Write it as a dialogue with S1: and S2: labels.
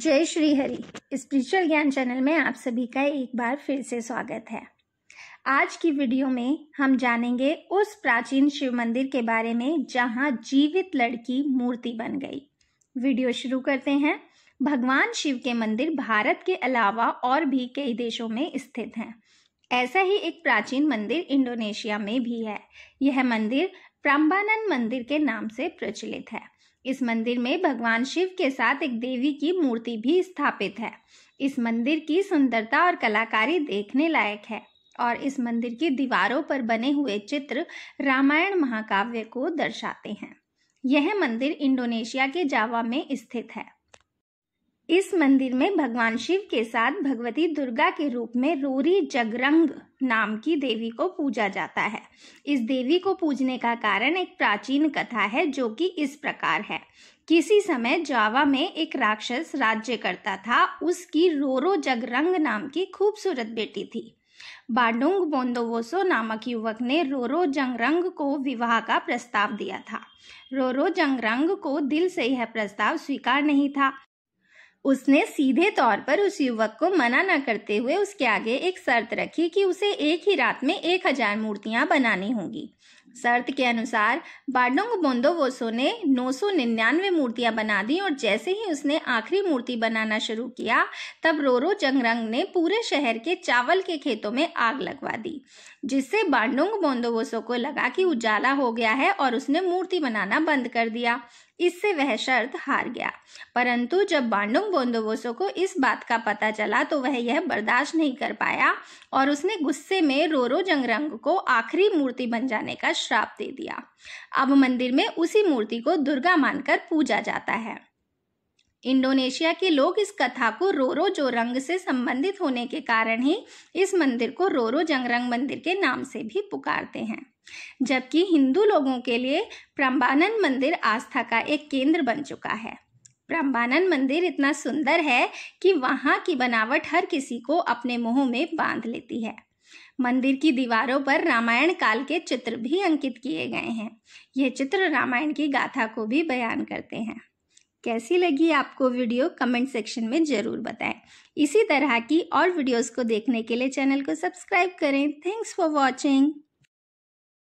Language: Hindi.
S1: जय श्री हरि स्पिरिचुअल ज्ञान चैनल में आप सभी का एक बार फिर से स्वागत है आज की वीडियो में हम जानेंगे उस प्राचीन शिव मंदिर के बारे में जहां जीवित लड़की मूर्ति बन गई वीडियो शुरू करते हैं भगवान शिव के मंदिर भारत के अलावा और भी कई देशों में स्थित हैं ऐसा ही एक प्राचीन मंदिर इंडोनेशिया में भी है यह मंदिर प्रम्बानंद मंदिर के नाम से प्रचलित है इस मंदिर में भगवान शिव के साथ एक देवी की मूर्ति भी स्थापित है इस मंदिर की सुंदरता और कलाकारी देखने लायक है और इस मंदिर की दीवारों पर बने हुए चित्र रामायण महाकाव्य को दर्शाते हैं यह मंदिर इंडोनेशिया के जावा में स्थित है इस मंदिर में भगवान शिव के साथ भगवती दुर्गा के रूप में रोरी जगरंग नाम की देवी को पूजा जाता है इस देवी को पूजने का कारण एक प्राचीन कथा है जो कि इस प्रकार है किसी समय जावा में एक राक्षस राज्य करता था उसकी रोरो जगरंग नाम की खूबसूरत बेटी थी बाडुंग बोंदोवोसो नामक युवक ने रोरो जंगरंग को विवाह का प्रस्ताव दिया था रोरो जंगरंग को दिल से यह प्रस्ताव स्वीकार नहीं था उसने सीधे तौर पर उस युवक को मना न करते हुए उसके आगे एक शर्त रखी कि उसे एक ही रात में एक हजार मूर्तियां बनानी होंगी शर्त के अनुसार बाडोंग बोंदोवोसो ने 999 मूर्तियां बना दी और जैसे ही उसने आखिरी मूर्ति बनाना शुरू किया तब रोरो जंगरंग ने पूरे शहर के चावल के खेतों में आग लगवा दी जिससे बाडोंग बोंदोवोसो को लगा कि उजाला हो गया है और उसने मूर्ति बनाना बंद कर दिया इससे वह शर्त हार गया परंतु जब बांडुंग बोंदोबोसो को इस बात का पता चला तो वह यह बर्दाश्त नहीं कर पाया और उसने गुस्से में रोरो जंगरंग को आखिरी मूर्ति बन जाने का श्राप दे दिया अब मंदिर में उसी मूर्ति को दुर्गा मानकर पूजा जाता है इंडोनेशिया के लोग इस कथा को रोरो जो रंग से संबंधित होने के कारण ही इस मंदिर को रोरो जंगरंग मंदिर के नाम से भी पुकारते हैं जबकि हिंदू लोगों के लिए प्रम्बानंद मंदिर आस्था का एक केंद्र बन चुका है प्रम्बानंद मंदिर इतना सुंदर है कि वहाँ की बनावट हर किसी को अपने मुंह में बांध लेती है मंदिर की दीवारों पर रामायण काल के चित्र भी अंकित किए गए हैं ये चित्र रामायण की गाथा को भी बयान करते हैं कैसी लगी आपको वीडियो कमेंट सेक्शन में ज़रूर बताएं इसी तरह की और वीडियोस को देखने के लिए चैनल को सब्सक्राइब करें थैंक्स फॉर वॉचिंग